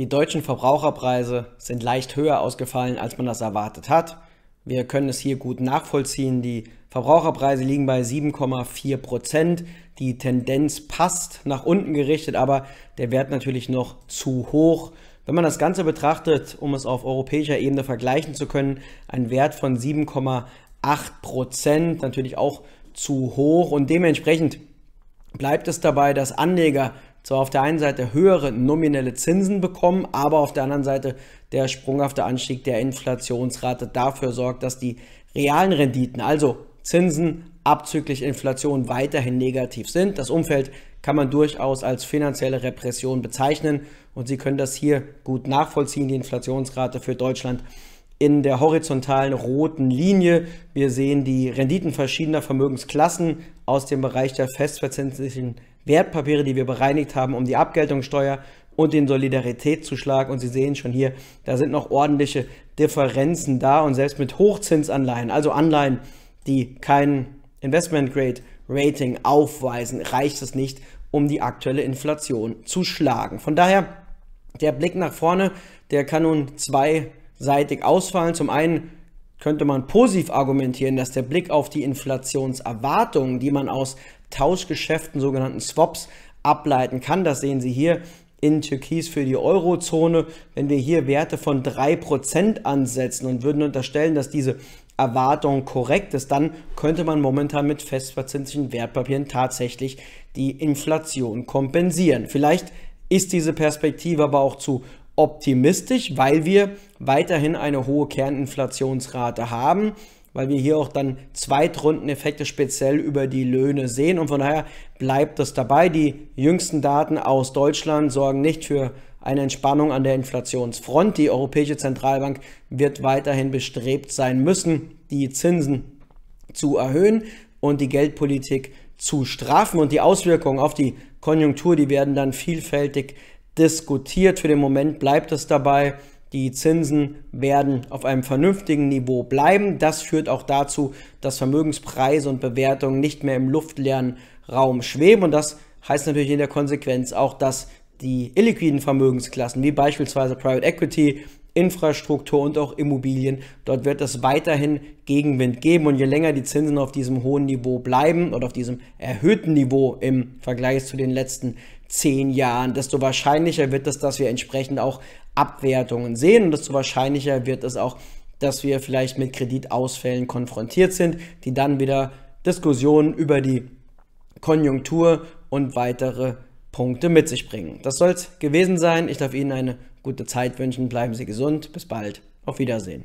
Die deutschen Verbraucherpreise sind leicht höher ausgefallen, als man das erwartet hat. Wir können es hier gut nachvollziehen. Die Verbraucherpreise liegen bei 7,4 Prozent. Die Tendenz passt nach unten gerichtet, aber der Wert natürlich noch zu hoch. Wenn man das Ganze betrachtet, um es auf europäischer Ebene vergleichen zu können, ein Wert von 7,8 Prozent, natürlich auch zu hoch und dementsprechend bleibt es dabei, dass Anleger zwar auf der einen Seite höhere nominelle Zinsen bekommen, aber auf der anderen Seite der sprunghafte Anstieg der Inflationsrate dafür sorgt, dass die realen Renditen, also Zinsen abzüglich Inflation, weiterhin negativ sind. Das Umfeld kann man durchaus als finanzielle Repression bezeichnen und Sie können das hier gut nachvollziehen, die Inflationsrate für Deutschland in der horizontalen roten Linie. Wir sehen die Renditen verschiedener Vermögensklassen aus dem Bereich der festverzinslichen Wertpapiere, die wir bereinigt haben, um die Abgeltungssteuer und den Solidaritätszuschlag. Und Sie sehen schon hier, da sind noch ordentliche Differenzen da und selbst mit Hochzinsanleihen, also Anleihen, die kein Investment Grade Rating aufweisen, reicht es nicht, um die aktuelle Inflation zu schlagen. Von daher, der Blick nach vorne, der kann nun zweiseitig ausfallen. Zum einen könnte man positiv argumentieren, dass der Blick auf die Inflationserwartungen, die man aus Tauschgeschäften, sogenannten Swaps, ableiten kann. Das sehen Sie hier in Türkis für die Eurozone. Wenn wir hier Werte von 3% ansetzen und würden unterstellen, dass diese Erwartung korrekt ist, dann könnte man momentan mit festverzinslichen Wertpapieren tatsächlich die Inflation kompensieren. Vielleicht ist diese Perspektive aber auch zu optimistisch, weil wir weiterhin eine hohe Kerninflationsrate haben weil wir hier auch dann Zweitrundeneffekte speziell über die Löhne sehen. Und von daher bleibt das dabei. Die jüngsten Daten aus Deutschland sorgen nicht für eine Entspannung an der Inflationsfront. Die Europäische Zentralbank wird weiterhin bestrebt sein müssen, die Zinsen zu erhöhen und die Geldpolitik zu strafen. Und die Auswirkungen auf die Konjunktur, die werden dann vielfältig diskutiert. Für den Moment bleibt es dabei, die Zinsen werden auf einem vernünftigen Niveau bleiben. Das führt auch dazu, dass Vermögenspreise und Bewertungen nicht mehr im luftleeren Raum schweben. Und das heißt natürlich in der Konsequenz auch, dass die illiquiden Vermögensklassen wie beispielsweise Private Equity Infrastruktur und auch Immobilien. Dort wird es weiterhin Gegenwind geben und je länger die Zinsen auf diesem hohen Niveau bleiben oder auf diesem erhöhten Niveau im Vergleich zu den letzten zehn Jahren, desto wahrscheinlicher wird es, dass wir entsprechend auch Abwertungen sehen und desto wahrscheinlicher wird es auch, dass wir vielleicht mit Kreditausfällen konfrontiert sind, die dann wieder Diskussionen über die Konjunktur und weitere Punkte mit sich bringen. Das soll es gewesen sein. Ich darf Ihnen eine gute Zeit wünschen. Bleiben Sie gesund. Bis bald. Auf Wiedersehen.